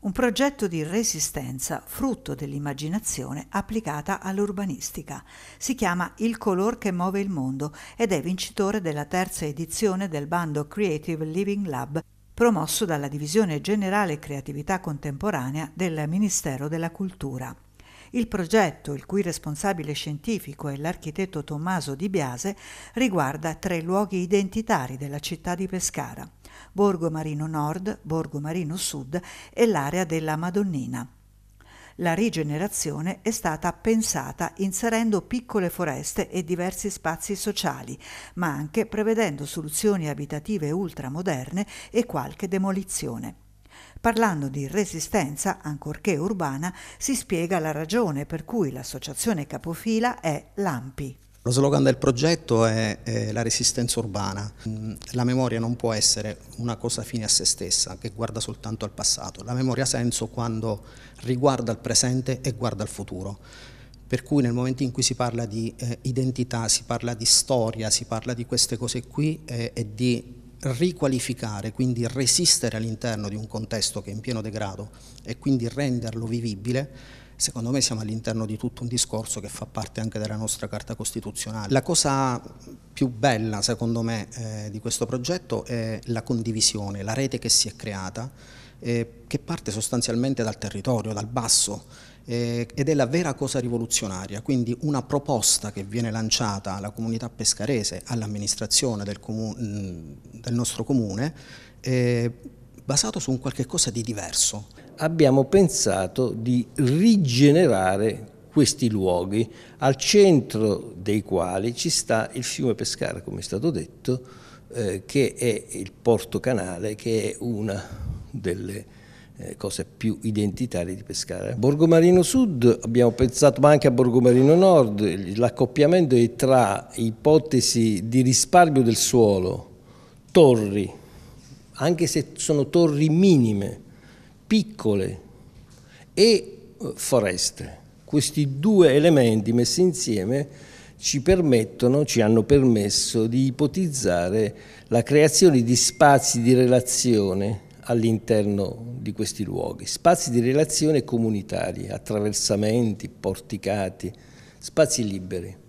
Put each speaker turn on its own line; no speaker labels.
un progetto di resistenza frutto dell'immaginazione applicata all'urbanistica. Si chiama Il color che muove il mondo ed è vincitore della terza edizione del bando Creative Living Lab promosso dalla Divisione Generale Creatività Contemporanea del Ministero della Cultura. Il progetto, il cui responsabile scientifico è l'architetto Tommaso Di Biase, riguarda tre luoghi identitari della città di Pescara. Borgo Marino Nord, Borgo Marino Sud e l'area della Madonnina. La rigenerazione è stata pensata inserendo piccole foreste e diversi spazi sociali, ma anche prevedendo soluzioni abitative ultramoderne e qualche demolizione. Parlando di resistenza, ancorché urbana, si spiega la ragione per cui l'associazione capofila è l'AMPI.
Lo slogan del progetto è, è la resistenza urbana. Mm, la memoria non può essere una cosa fine a se stessa, che guarda soltanto al passato. La memoria ha senso quando riguarda il presente e guarda al futuro. Per cui nel momento in cui si parla di eh, identità, si parla di storia, si parla di queste cose qui eh, e di riqualificare, quindi resistere all'interno di un contesto che è in pieno degrado e quindi renderlo vivibile, secondo me siamo all'interno di tutto un discorso che fa parte anche della nostra Carta Costituzionale. La cosa più bella, secondo me, eh, di questo progetto è la condivisione, la rete che si è creata, eh, che parte sostanzialmente dal territorio, dal basso, eh, ed è la vera cosa rivoluzionaria, quindi una proposta che viene lanciata alla comunità pescarese, all'amministrazione del comune del nostro comune, eh, basato su un qualche cosa di
diverso. Abbiamo pensato di rigenerare questi luoghi, al centro dei quali ci sta il fiume Pescara, come è stato detto, eh, che è il porto canale, che è una delle eh, cose più identitarie di Pescara. Borgomarino Sud abbiamo pensato, ma anche a Borgomarino Nord, l'accoppiamento è tra ipotesi di risparmio del suolo, torri, anche se sono torri minime, piccole e eh, foreste. Questi due elementi messi insieme ci permettono, ci hanno permesso di ipotizzare la creazione di spazi di relazione all'interno di questi luoghi, spazi di relazione comunitari, attraversamenti, porticati,
spazi liberi.